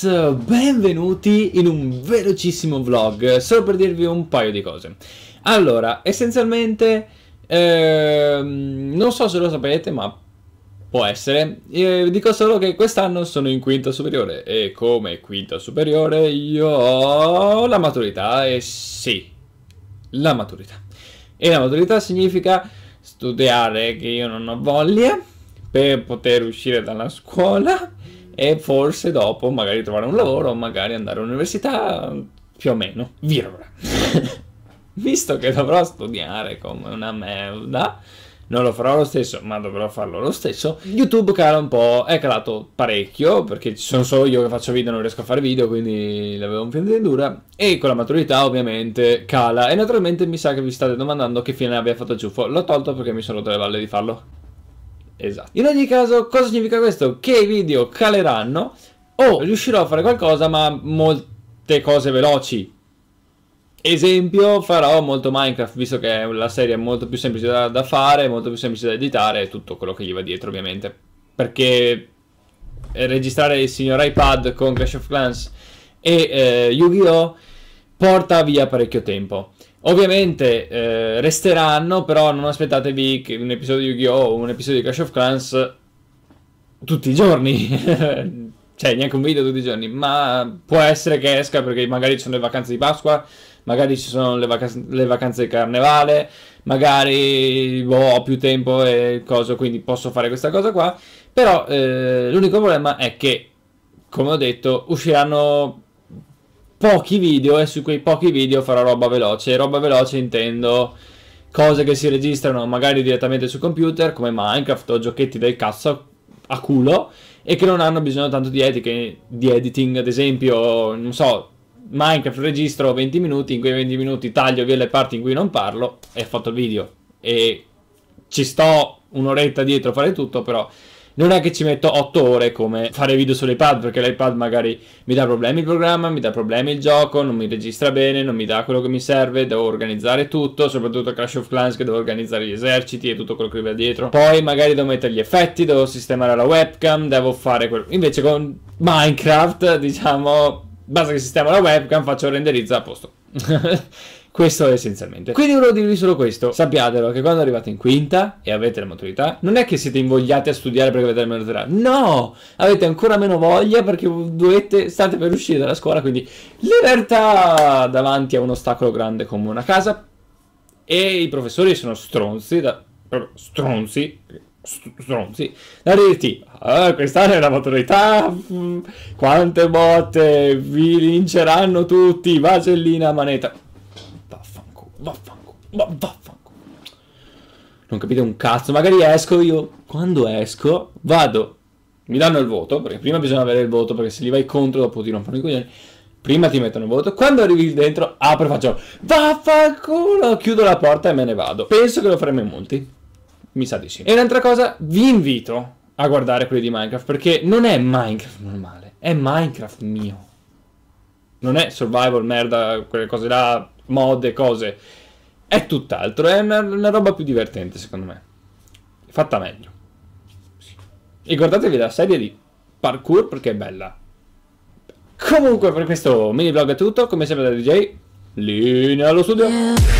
Kids, benvenuti in un velocissimo vlog, solo per dirvi un paio di cose. Allora, essenzialmente, ehm, non so se lo sapete, ma può essere, eh, dico solo che quest'anno sono in quinta superiore e come quinta superiore io ho la maturità e sì, la maturità. E la maturità significa studiare che io non ho voglia per poter uscire dalla scuola e forse dopo magari trovare un lavoro, magari andare all'università, più o meno, virgola. Visto che dovrò studiare come una merda, non lo farò lo stesso, ma dovrò farlo lo stesso. YouTube cala un po', è calato parecchio, perché ci sono solo io che faccio video, non riesco a fare video, quindi l'avevo un fine di dura. E con la maturità ovviamente cala. E naturalmente mi sa che vi state domandando che fine abbia fatto giuffo L'ho tolto perché mi sono rotto le valle di farlo. Esatto. In ogni caso, cosa significa questo? Che i video caleranno o riuscirò a fare qualcosa, ma molte cose veloci. Esempio, farò molto Minecraft, visto che la serie è molto più semplice da, da fare, molto più semplice da editare e tutto quello che gli va dietro, ovviamente. Perché registrare il signor iPad con Clash of Clans e eh, Yu-Gi-Oh! porta via parecchio tempo. Ovviamente eh, resteranno, però non aspettatevi che un episodio di Yu-Gi-Oh! o un episodio di Clash of Clans tutti i giorni. cioè, neanche un video tutti i giorni, ma può essere che esca perché magari ci sono le vacanze di Pasqua, magari ci sono le, vaca- le vacanze di Carnevale, magari boh, ho più tempo e cose, quindi posso fare questa cosa qua. Però eh, l'unico problema è che, come ho detto, usciranno pochi video e su quei pochi video farò roba veloce. E roba veloce intendo cose che si registrano magari direttamente sul computer, come Minecraft o giochetti del cazzo a culo, e che non hanno bisogno tanto di etiche, di editing, ad esempio, non so, Minecraft registro 20 minuti, in quei 20 minuti taglio via le parti in cui non parlo e ho fatto il video. E ci sto un'oretta dietro a fare tutto, però non è che ci metto 8 ore come fare video sull'iPad, perché l'iPad magari mi dà problemi il programma, mi dà problemi il gioco, non mi registra bene, non mi dà quello che mi serve, devo organizzare tutto, soprattutto Clash of Clans che devo organizzare gli eserciti e tutto quello che va dietro. Poi magari devo mettere gli effetti, devo sistemare la webcam, devo fare quello. Invece con Minecraft, diciamo, basta che sistema la webcam, faccio il renderizzo a posto. questo è essenzialmente. Quindi volevo dirvi solo questo. Sappiatelo che quando arrivate in quinta e avete la maturità, non è che siete invogliati a studiare perché avete la maturità. No! Avete ancora meno voglia perché dovete, state per uscire dalla scuola, quindi libertà davanti a un ostacolo grande come una casa. E i professori sono stronzi, da, proprio stronzi, stronzi da dirti ah, quest'anno è la maturità mm, quante botte vi vinceranno tutti vasellina manetta vaffanculo vaffanculo vaffanculo non capite un cazzo magari esco io quando esco vado mi danno il voto perché prima bisogna avere il voto perché se li vai contro dopo ti rompono i coglioni prima ti mettono il voto, quando arrivi dentro apro e faccio vaffanculo, chiudo la porta e me ne vado. Penso che lo faremo in molti. Mi sa di sì. E un'altra cosa, vi invito a guardare quelli di Minecraft, perché non è Minecraft normale, è Minecraft mio. Non è survival, merda, quelle cose là, mod e cose. È tutt'altro, è una, una, roba più divertente secondo me. Fatta meglio. E guardatevi la serie di parkour perché è bella. Comunque per questo mini vlog è tutto, come sempre da DJ, linea allo studio.